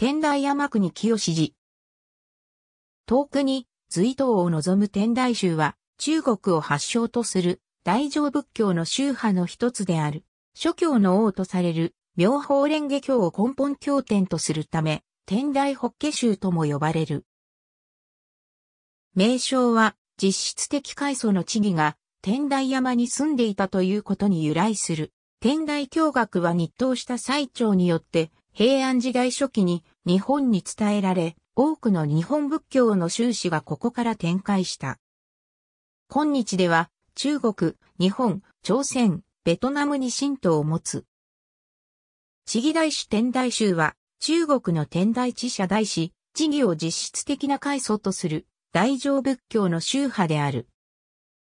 天台山国清寺。遠くに隋唐を望む天台宗は中国を発祥とする大乗仏教の宗派の一つである。諸教の王とされる妙法蓮華経を根本経典とするため、天台法華宗とも呼ばれる。名称は実質的階層の地義が天台山に住んでいたということに由来する。天台教学は日東した最長によって平安時代初期に日本に伝えられ、多くの日本仏教の修士がここから展開した。今日では、中国、日本、朝鮮、ベトナムに神道を持つ。地義大師天台宗は、中国の天台地社大師、地義を実質的な階祖とする、大乗仏教の宗派である。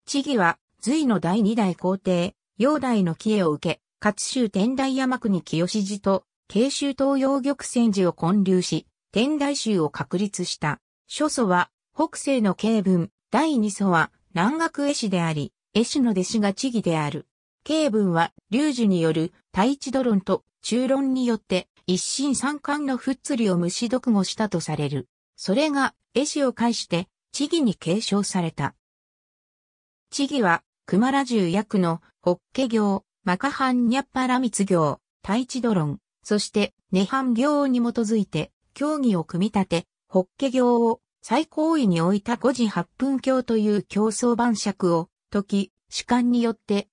地義は、隋の第二代皇帝、煬代の帰依を受け、葛州天台山国清寺と慶州東洋玉泉寺を建立し、天台宗を確立した。諸祖は、北西の慶文、第二祖は、南学絵師であり、絵師の弟子が地義である。慶文は、龍樹による、太一ロ論と中論によって、一心三貫のふっつりを虫読語したとされる。それが、絵師を介して、地義に継承された。地義は、熊良重役の、北家行、マカハンニャッパラ密行、太一ロ論、そして、涅槃行に基づいて、競技を組み立て、法華行を最高位に置いた5時8分教という競争晩酌を解き、主観によって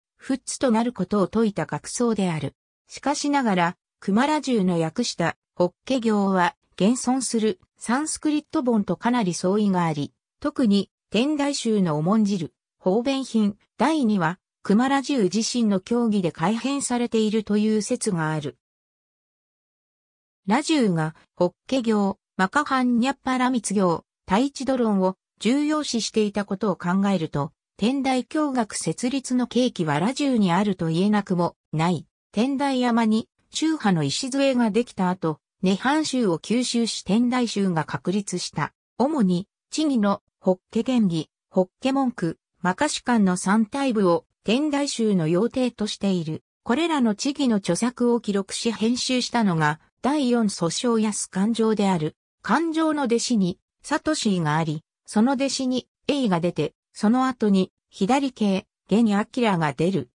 ツとなることを説いた学僧である。しかしながら、熊ら中の訳した法華行は現存するサンスクリット本とかなり相違があり、特に天台宗の重んじる方便品第2は熊羅中自身の教義で改変されているという説がある。ラジューが、ホッケ行、マカハンニャッパラ密行、タイチドロンを重要視していたことを考えると、天台教学設立の契機はラジューにあると言えなくもない。天台山に宗派の礎ができた後、涅槃宗を吸収し天台宗が確立した。主に、地義のホッケ原理、ホッケ文句、マカシカンの三体部を天台宗の要定としている。これらの地義の著作を記録し編集したのが、第四祖正安感情である、感情の弟子に、サトシーがあり、その弟子に、エイが出て、その後に、左系、ゲニアキラが出る。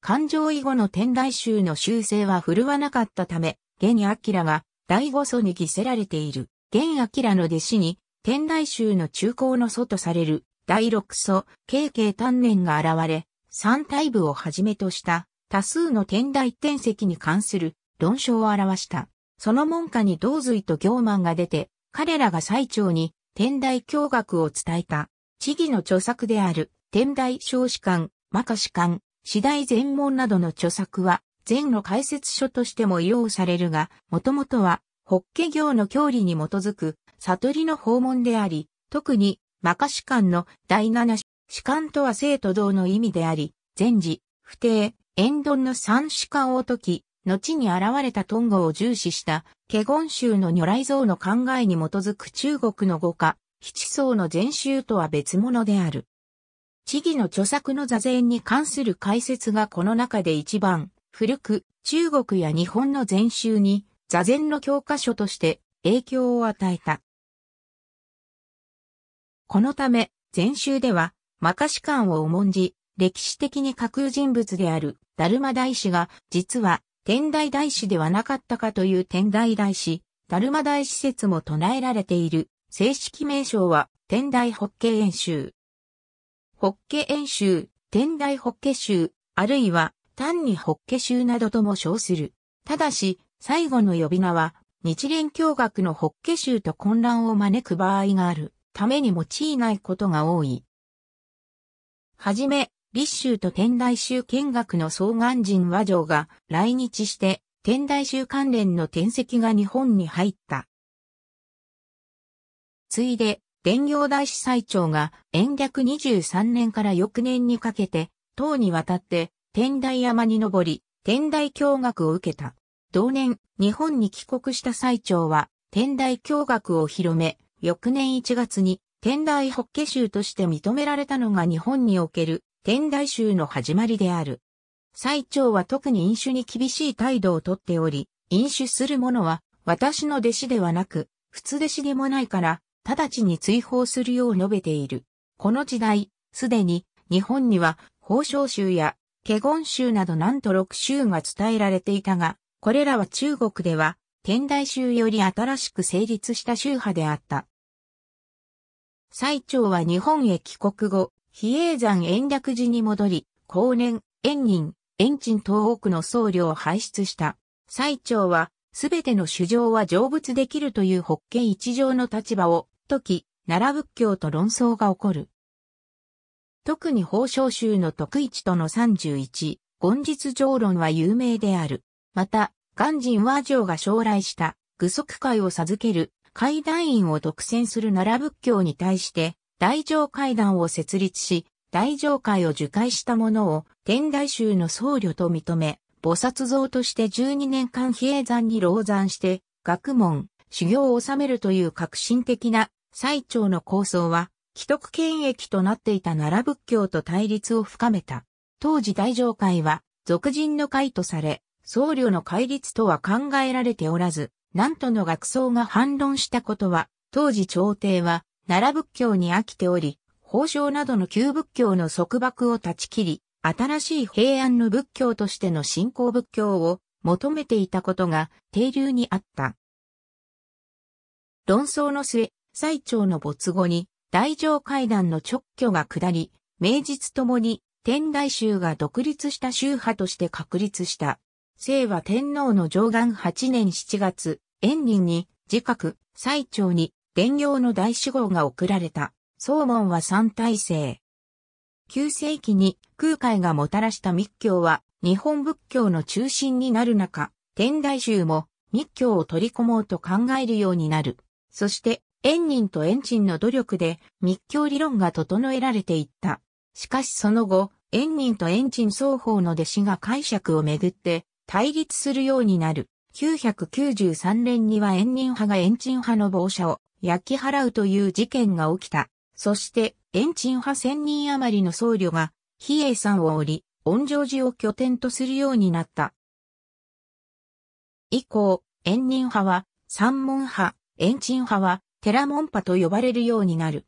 感情以後の天台宗の修正は振るわなかったため、ゲニアキラが、第五祖に犠せられている。ゲニアキラの弟子に、天台宗の中高の祖とされる、第六祖、KK 丹念が現れ、三体部をはじめとした、多数の天台天石に関する論章を表した。その門下に道髄と行満が出て、彼らが最長に天台教学を伝えた。地義の著作である天台少子館、魔訶士館、次第全門などの著作は、禅の解説書としても用されるが、もともとは、法華経の教理に基づく悟りの訪問であり、特に、魔訶士官の第七史官とは生と道の意味であり、禅寺、不定、遠論の三史官を解き、後に現れたトンゴを重視した、ケゴン州の如来像の考えに基づく中国の語家、七層の禅宗とは別物である。地義の著作の座禅に関する解説がこの中で一番古く、中国や日本の禅宗に座禅の教科書として影響を与えた。このため、禅宗では、マカシカンを重んじ、歴史的に架空人物である、ダルマ大師が、実は、天台大師ではなかったかという天台大師、達磨大師説も唱えられている。正式名称は天台法華演習。法華演習、天台法華集、あるいは単に法華集などとも称する。ただし、最後の呼び名は、日蓮教学の法華集と混乱を招く場合があるために用いないことが多い。はじめ、立州と天台宗見学の総眼人和上が来日して天台宗関連の転籍が日本に入った。ついで、伝行大司祭長が延暦23年から翌年にかけて、唐に渡って天台山に登り、天台教学を受けた。同年、日本に帰国した最長は、天台教学を広め、翌年1月に、天台法華宗として認められたのが日本における天台宗の始まりである。最長は特に飲酒に厳しい態度をとっており、飲酒する者は私の弟子ではなく、普通弟子でもないから、直ちに追放するよう述べている。この時代、すでに日本には法章宗や華厳宗などなんと六宗が伝えられていたが、これらは中国では天台宗より新しく成立した宗派であった。最長は日本へ帰国後、比叡山延暦寺に戻り、後年、延仁、延鎮東北の僧侶を輩出した。最長は、すべての主張は成仏できるという北華一条の立場を、時、奈良仏教と論争が起こる。特に法相宗の徳一との31、言実上論は有名である。また、鑑真和上が将来した、愚足会を授ける、会談員を独占する奈良仏教に対して、大乗会団を設立し、大乗会を受会した者を天台宗の僧侶と認め、菩薩像として12年間比叡山に籠山して、学問、修行を収めるという革新的な最長の構想は、既得権益となっていた奈良仏教と対立を深めた。当時大乗会は、俗人の会とされ、僧侶の戒律とは考えられておらず、なんとの学僧が反論したことは、当時朝廷は奈良仏教に飽きており、法生などの旧仏教の束縛を断ち切り、新しい平安の仏教としての信仰仏教を求めていたことが定流にあった。論争の末、最長の没後に大乗会談の直居が下り、名実ともに天台宗が独立した宗派として確立した。聖和天皇の上岸8年7月、延仁に、自覚、最長に、伝用の大志号が贈られた、宗門は三体制。9世紀に空海がもたらした密教は日本仏教の中心になる中、天台宗も密教を取り込もうと考えるようになる。そして、円人と円鎮の努力で密教理論が整えられていった。しかしその後、円人と円鎮双方の弟子が解釈をめぐって対立するようになる。993年には円人派が円鎮派の傍者を焼き払うという事件が起きた。そして、エンチン派千人余りの僧侶が、比叡山を降り、恩城寺を拠点とするようになった。以降、延仁派は、三門派、延鎮派は、寺門派と呼ばれるようになる。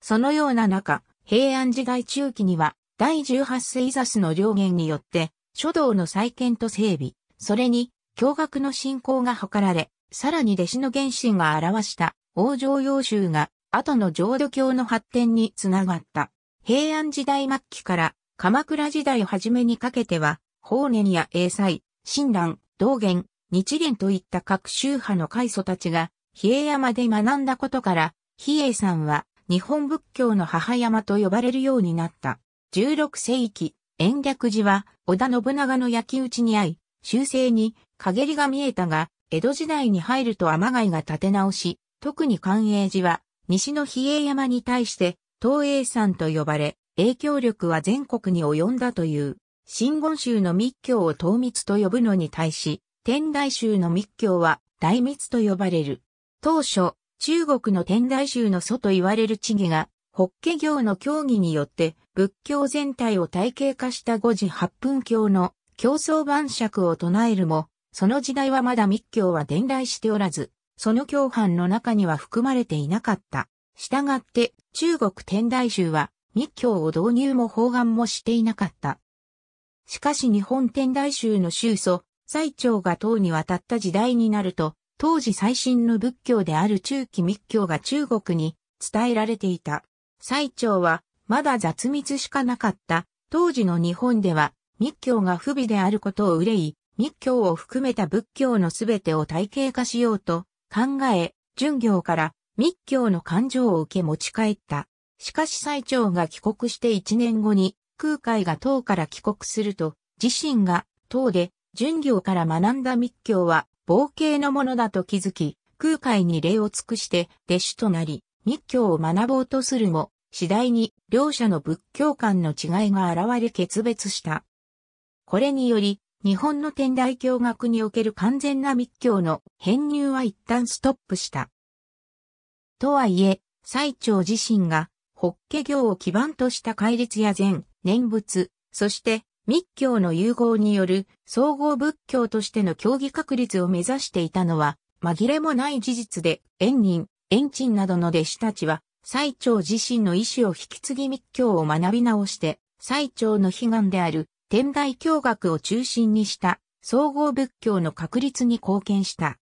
そのような中、平安時代中期には、第18世イザスの両言によって、書道の再建と整備、それに、教学の信仰が図られ、さらに弟子の原神が表した王城洋衆が後の浄土教の発展につながった。平安時代末期から鎌倉時代初めにかけては、法然や英才、親鸞、道元、日蓮といった各宗派の開祖たちが、比叡山で学んだことから、比叡山は日本仏教の母山と呼ばれるようになった。16世紀、延暦寺は織田信長の焼き討ちに遭い、修正に陰りが見えたが、江戸時代に入ると天貝が立て直し、特に寛永寺は、西の比叡山に対して、東映山と呼ばれ、影響力は全国に及んだという、新言宗の密教を東密と呼ぶのに対し、天台宗の密教は大密と呼ばれる。当初、中国の天台宗の祖と言われる地義が、法華行の教義によって仏教全体を体系化した五時八分教の競争晩酌を唱えるも、その時代はまだ密教は伝来しておらず、その共犯の中には含まれていなかった。したがって中国天台宗は密教を導入も法案もしていなかった。しかし日本天台宗の宗祖、最長が唐に渡った時代になると、当時最新の仏教である中期密教が中国に伝えられていた。最長はまだ雑密しかなかった。当時の日本では密教が不備であることを憂い、密教を含めた仏教のすべてを体系化しようと考え、巡業から密教の感情を受け持ち帰った。しかし最長が帰国して1年後に空海が唐から帰国すると、自身が唐で巡業から学んだ密教は冒険のものだと気づき、空海に礼を尽くして弟子となり、密教を学ぼうとするも、次第に両者の仏教観の違いが現れ決別した。これにより、日本の天台教学における完全な密教の編入は一旦ストップした。とはいえ、最澄自身が、法華経を基盤とした戒律や禅、念仏、そして密教の融合による総合仏教としての教義確立を目指していたのは、紛れもない事実で、縁人、縁鎮などの弟子たちは、最澄自身の意志を引き継ぎ密教を学び直して、最澄の悲願である天台教学を中心にした総合仏教の確立に貢献した。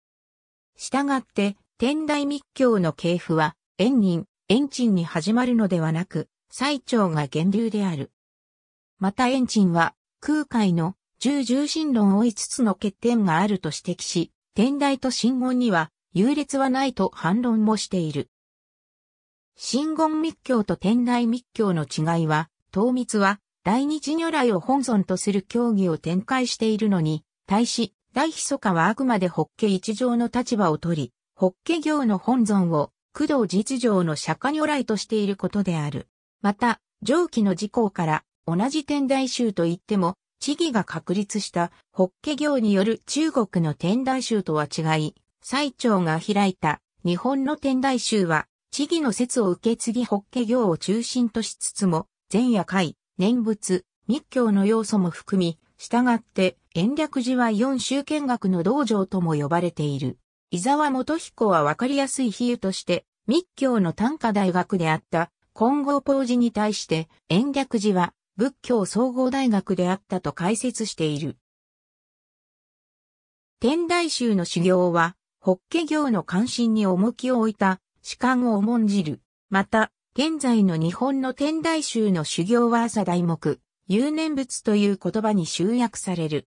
したがって、天台密教の系譜は、円人、円鎮に始まるのではなく、最長が源流である。また円鎮は、空海の十重心論を5つの欠点があると指摘し、天台と真言には、優劣はないと反論もしている。真言密教と天台密教の違いは、統密は、大日如来を本尊とする教義を展開しているのに、対し、大密かはあくまで法華一条の立場をとり、法華行の本尊を、工藤実情の釈迦如来としていることである。また、上記の事項から、同じ天台宗といっても、地義が確立した法華行による中国の天台宗とは違い、最長が開いた日本の天台宗は、地義の説を受け継ぎ法華行を中心としつつも、前夜会、念仏、密教の要素も含み、従って延暦寺は四州見学の道場とも呼ばれている。伊沢元彦はわかりやすい比喩として、密教の短歌大学であった金剛法寺に対して延暦寺は仏教総合大学であったと解説している。天台宗の修行は、法華経の関心に重きを置いた、士官を重んじる。また、現在の日本の天台宗の修行は朝題目、有念仏という言葉に集約される。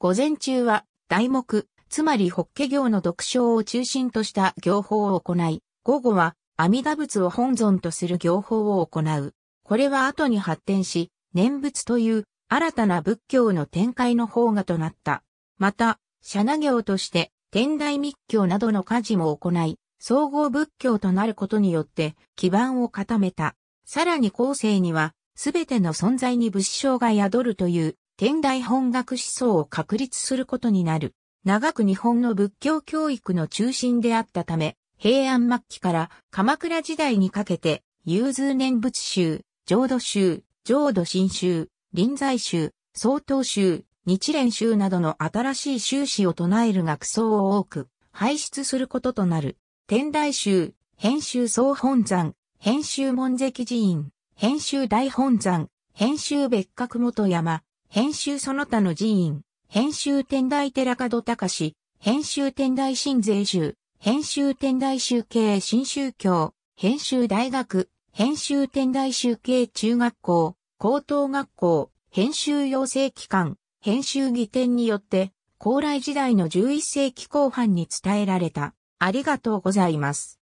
午前中は、題目、つまり法華行の読書を中心とした行法を行い、午後は、阿弥陀仏を本尊とする行法を行う。これは後に発展し、念仏という新たな仏教の展開の方がとなった。また、社名行として、天台密教などの家事も行い、総合仏教となることによって基盤を固めた。さらに後世には、すべての存在に仏性が宿るという天台本学思想を確立することになる。長く日本の仏教教育の中心であったため、平安末期から鎌倉時代にかけて、融通念仏宗、浄土宗、浄土真宗、臨済宗、曹洞宗、日蓮宗などの新しい宗旨を唱える学僧を多く輩出することとなる。天台宗、編集総本山、編集門跡寺院、編集大本山、編集別格元山、編集その他の寺院、編集天台寺門隆、編集天台新税宗、編集天台宗系新宗教、編集大学、編集天台宗系中学校、高等学校、編集養成機関、編集議典によって、高麗時代の11世紀後半に伝えられた。ありがとうございます。